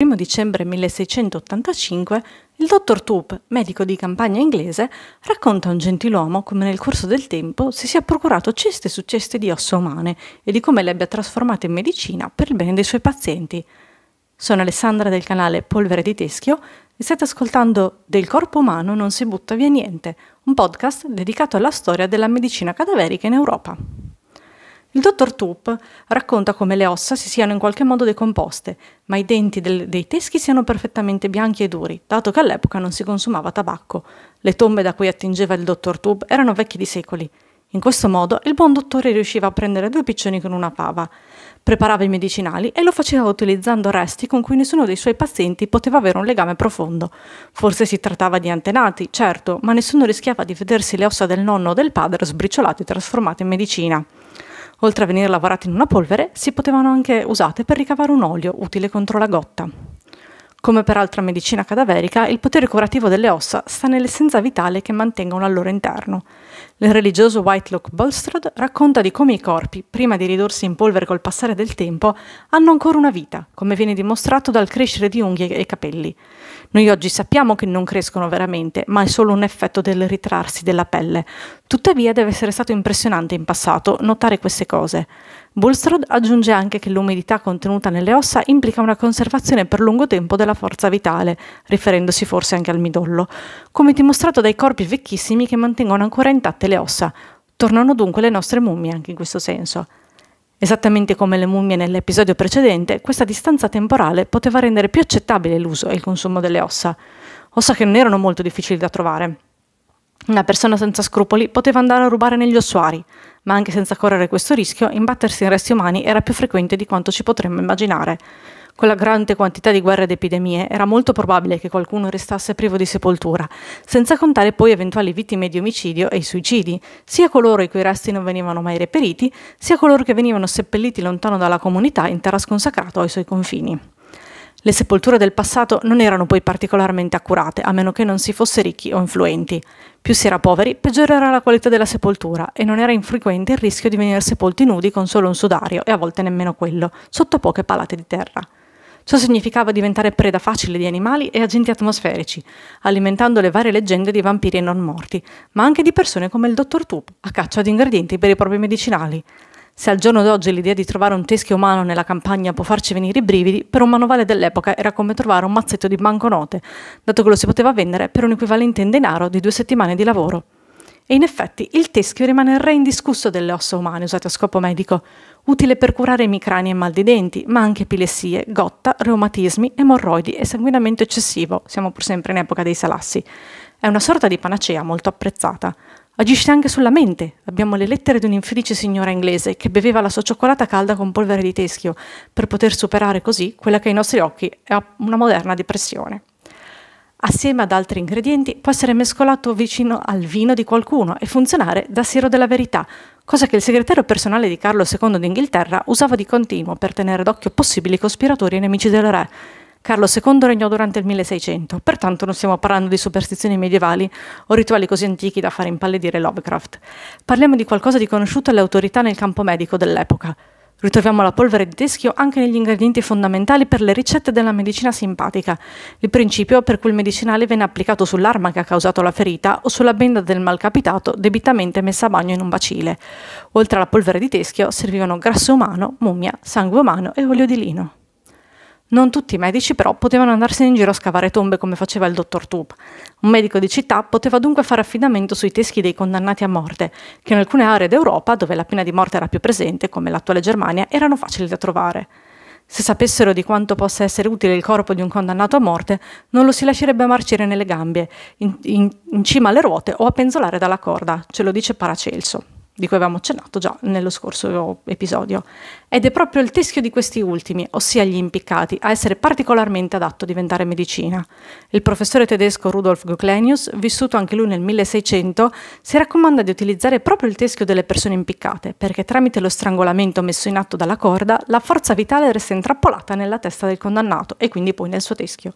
1 dicembre 1685 il dottor Toop, medico di campagna inglese, racconta a un gentiluomo come nel corso del tempo si sia procurato ceste su ceste di ossa umane e di come le abbia trasformate in medicina per il bene dei suoi pazienti. Sono Alessandra del canale Polvere di Teschio e state ascoltando Del corpo umano non si butta via niente, un podcast dedicato alla storia della medicina cadaverica in Europa. Il dottor Toop racconta come le ossa si siano in qualche modo decomposte, ma i denti del, dei teschi siano perfettamente bianchi e duri, dato che all'epoca non si consumava tabacco. Le tombe da cui attingeva il dottor Toop erano vecchie di secoli. In questo modo il buon dottore riusciva a prendere due piccioni con una fava, Preparava i medicinali e lo faceva utilizzando resti con cui nessuno dei suoi pazienti poteva avere un legame profondo. Forse si trattava di antenati, certo, ma nessuno rischiava di vedersi le ossa del nonno o del padre sbriciolate e trasformate in medicina. Oltre a venire lavorate in una polvere, si potevano anche usate per ricavare un olio utile contro la gotta. Come per altra medicina cadaverica, il potere curativo delle ossa sta nell'essenza vitale che mantengono al loro interno. Il religioso Whitelock Bulstrode racconta di come i corpi, prima di ridursi in polvere col passare del tempo, hanno ancora una vita, come viene dimostrato dal crescere di unghie e capelli. Noi oggi sappiamo che non crescono veramente, ma è solo un effetto del ritrarsi della pelle. Tuttavia deve essere stato impressionante in passato notare queste cose. Bulstrode aggiunge anche che l'umidità contenuta nelle ossa implica una conservazione per lungo tempo della forza vitale, riferendosi forse anche al midollo, come dimostrato dai corpi vecchissimi che mantengono ancora intatte le ossa. Tornano dunque le nostre mummie anche in questo senso. Esattamente come le mummie nell'episodio precedente, questa distanza temporale poteva rendere più accettabile l'uso e il consumo delle ossa, ossa che non erano molto difficili da trovare. Una persona senza scrupoli poteva andare a rubare negli ossuari, ma anche senza correre questo rischio, imbattersi in resti umani era più frequente di quanto ci potremmo immaginare. Con la grande quantità di guerre ed epidemie era molto probabile che qualcuno restasse privo di sepoltura, senza contare poi eventuali vittime di omicidio e i suicidi, sia coloro i cui resti non venivano mai reperiti, sia coloro che venivano seppelliti lontano dalla comunità in terra sconsacrata o ai suoi confini. Le sepolture del passato non erano poi particolarmente accurate, a meno che non si fosse ricchi o influenti. Più si era poveri, peggiore era la qualità della sepoltura e non era infrequente il rischio di venire sepolti nudi con solo un sudario e a volte nemmeno quello, sotto poche palate di terra. Ciò significava diventare preda facile di animali e agenti atmosferici, alimentando le varie leggende di vampiri non morti, ma anche di persone come il dottor Tup, a caccia di ingredienti per i propri medicinali. Se al giorno d'oggi l'idea di trovare un teschio umano nella campagna può farci venire i brividi, per un manovale dell'epoca era come trovare un mazzetto di banconote, dato che lo si poteva vendere per un equivalente in denaro di due settimane di lavoro. E in effetti il teschio rimane il re indiscusso delle ossa umane usate a scopo medico, utile per curare emicranie e mal di denti, ma anche epilessie, gotta, reumatismi, emorroidi e sanguinamento eccessivo, siamo pur sempre in epoca dei salassi. È una sorta di panacea molto apprezzata, agisce anche sulla mente. Abbiamo le lettere di un'infelice signora inglese che beveva la sua cioccolata calda con polvere di teschio per poter superare così quella che ai nostri occhi è una moderna depressione. Assieme ad altri ingredienti può essere mescolato vicino al vino di qualcuno e funzionare da siero della verità, cosa che il segretario personale di Carlo II d'Inghilterra usava di continuo per tenere d'occhio possibili cospiratori e nemici del re, Carlo II regnò durante il 1600, pertanto non stiamo parlando di superstizioni medievali o rituali così antichi da fare impallidire Lovecraft. Parliamo di qualcosa di conosciuto alle autorità nel campo medico dell'epoca. Ritroviamo la polvere di teschio anche negli ingredienti fondamentali per le ricette della medicina simpatica, il principio per cui il medicinale viene applicato sull'arma che ha causato la ferita o sulla benda del malcapitato debitamente messa a bagno in un bacile. Oltre alla polvere di teschio servivano grasso umano, mummia, sangue umano e olio di lino. Non tutti i medici però potevano andarsene in giro a scavare tombe come faceva il dottor Tup. Un medico di città poteva dunque fare affidamento sui teschi dei condannati a morte, che in alcune aree d'Europa, dove la pena di morte era più presente, come l'attuale Germania, erano facili da trovare. Se sapessero di quanto possa essere utile il corpo di un condannato a morte, non lo si lascerebbe marcire nelle gambe, in, in, in cima alle ruote o a penzolare dalla corda, ce lo dice Paracelso di cui avevamo accennato già nello scorso episodio. Ed è proprio il teschio di questi ultimi, ossia gli impiccati, a essere particolarmente adatto a diventare medicina. Il professore tedesco Rudolf Goclenius, vissuto anche lui nel 1600, si raccomanda di utilizzare proprio il teschio delle persone impiccate, perché tramite lo strangolamento messo in atto dalla corda, la forza vitale resta intrappolata nella testa del condannato e quindi poi nel suo teschio.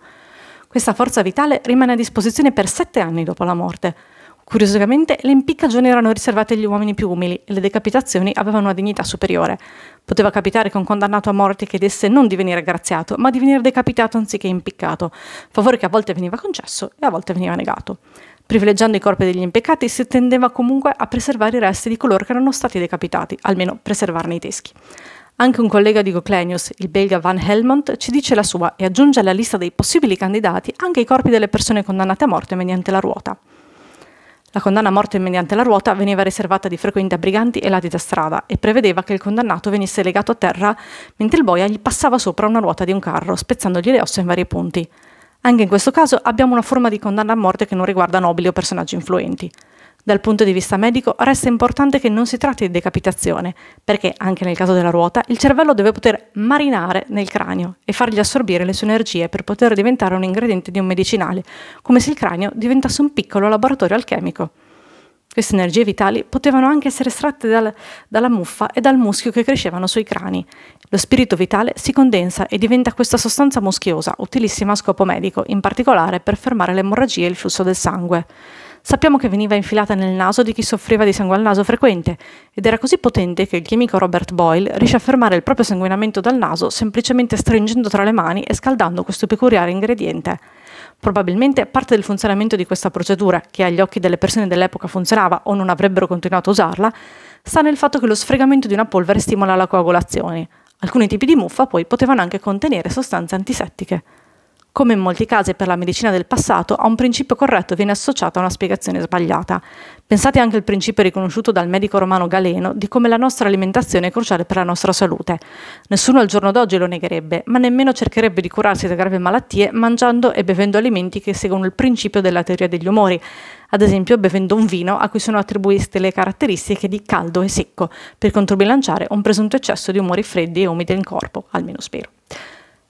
Questa forza vitale rimane a disposizione per sette anni dopo la morte. Curiosamente, le impiccagioni erano riservate agli uomini più umili e le decapitazioni avevano una dignità superiore. Poteva capitare che un condannato a morte chiedesse non di venire graziato, ma di venire decapitato anziché impiccato, favore che a volte veniva concesso e a volte veniva negato. Privilegiando i corpi degli impiccati, si tendeva comunque a preservare i resti di coloro che erano stati decapitati, almeno preservarne i teschi. Anche un collega di Goclenius, il belga Van Helmont, ci dice la sua e aggiunge alla lista dei possibili candidati anche i corpi delle persone condannate a morte mediante la ruota. La condanna a morte mediante la ruota veniva riservata di frequente a briganti e ladri da strada e prevedeva che il condannato venisse legato a terra mentre il boia gli passava sopra una ruota di un carro, spezzandogli le ossa in vari punti. Anche in questo caso abbiamo una forma di condanna a morte che non riguarda nobili o personaggi influenti. Dal punto di vista medico resta importante che non si tratti di decapitazione, perché anche nel caso della ruota il cervello deve poter marinare nel cranio e fargli assorbire le sue energie per poter diventare un ingrediente di un medicinale, come se il cranio diventasse un piccolo laboratorio alchemico. Queste energie vitali potevano anche essere estratte dal, dalla muffa e dal muschio che crescevano sui crani. Lo spirito vitale si condensa e diventa questa sostanza muschiosa, utilissima a scopo medico, in particolare per fermare le emorragie e il flusso del sangue. Sappiamo che veniva infilata nel naso di chi soffriva di sangue al naso frequente ed era così potente che il chimico Robert Boyle riesce a fermare il proprio sanguinamento dal naso semplicemente stringendo tra le mani e scaldando questo peculiare ingrediente. Probabilmente parte del funzionamento di questa procedura, che agli occhi delle persone dell'epoca funzionava o non avrebbero continuato a usarla, sta nel fatto che lo sfregamento di una polvere stimola la coagulazione. Alcuni tipi di muffa poi potevano anche contenere sostanze antisettiche. Come in molti casi per la medicina del passato, a un principio corretto viene associata una spiegazione sbagliata. Pensate anche al principio riconosciuto dal medico romano Galeno di come la nostra alimentazione è cruciale per la nostra salute. Nessuno al giorno d'oggi lo negherebbe, ma nemmeno cercherebbe di curarsi da gravi malattie mangiando e bevendo alimenti che seguono il principio della teoria degli umori, ad esempio bevendo un vino a cui sono attribuite le caratteristiche di caldo e secco, per controbilanciare un presunto eccesso di umori freddi e umidi in corpo, almeno spero.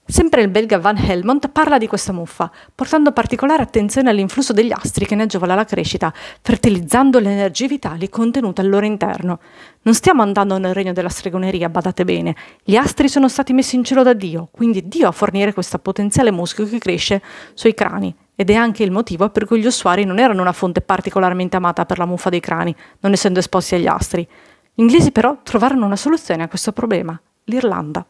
Sempre il belga Van Helmont parla di questa muffa, portando particolare attenzione all'influsso degli astri che ne agevola la crescita, fertilizzando le energie vitali contenute al loro interno. Non stiamo andando nel regno della stregoneria, badate bene. Gli astri sono stati messi in cielo da Dio, quindi Dio a fornire questo potenziale muschio che cresce sui crani. Ed è anche il motivo per cui gli ossuari non erano una fonte particolarmente amata per la muffa dei crani, non essendo esposti agli astri. Gli inglesi però trovarono una soluzione a questo problema, l'Irlanda.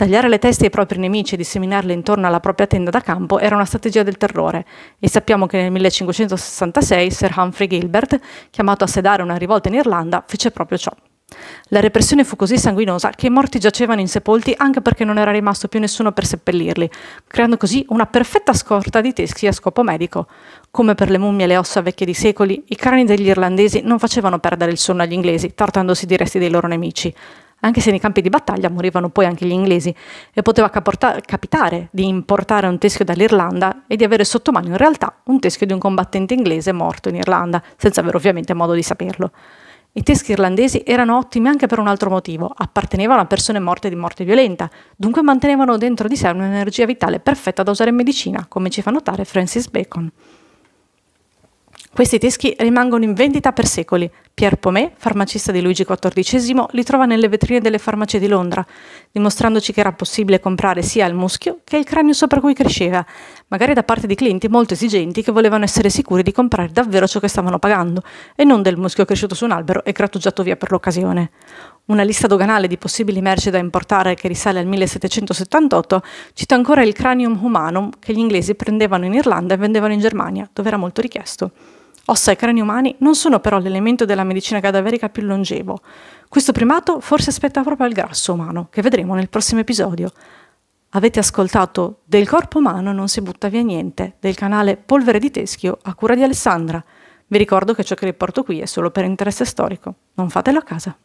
Tagliare le teste ai propri nemici e disseminarle intorno alla propria tenda da campo era una strategia del terrore e sappiamo che nel 1566 Sir Humphrey Gilbert, chiamato a sedare una rivolta in Irlanda, fece proprio ciò. La repressione fu così sanguinosa che i morti giacevano insepolti anche perché non era rimasto più nessuno per seppellirli, creando così una perfetta scorta di teschi a scopo medico. Come per le mummie e le ossa vecchie di secoli, i crani degli irlandesi non facevano perdere il sonno agli inglesi, trattandosi di resti dei loro nemici anche se nei campi di battaglia morivano poi anche gli inglesi, e poteva capitare di importare un teschio dall'Irlanda e di avere sotto mano in realtà un teschio di un combattente inglese morto in Irlanda, senza avere ovviamente modo di saperlo. I teschi irlandesi erano ottimi anche per un altro motivo, appartenevano a persone morte di morte violenta, dunque mantenevano dentro di sé un'energia vitale perfetta da usare in medicina, come ci fa notare Francis Bacon. Questi teschi rimangono in vendita per secoli, Pierre Pomé, farmacista di Luigi XIV, li trova nelle vetrine delle farmacie di Londra, dimostrandoci che era possibile comprare sia il muschio che il cranio sopra cui cresceva, magari da parte di clienti molto esigenti che volevano essere sicuri di comprare davvero ciò che stavano pagando, e non del muschio cresciuto su un albero e grattugiato via per l'occasione. Una lista doganale di possibili merci da importare che risale al 1778 cita ancora il cranium humanum che gli inglesi prendevano in Irlanda e vendevano in Germania, dove era molto richiesto. Ossa e crani umani non sono però l'elemento della medicina cadaverica più longevo. Questo primato forse aspetta proprio al grasso umano, che vedremo nel prossimo episodio. Avete ascoltato Del corpo umano non si butta via niente, del canale Polvere di Teschio a cura di Alessandra. Vi ricordo che ciò che riporto qui è solo per interesse storico. Non fatelo a casa.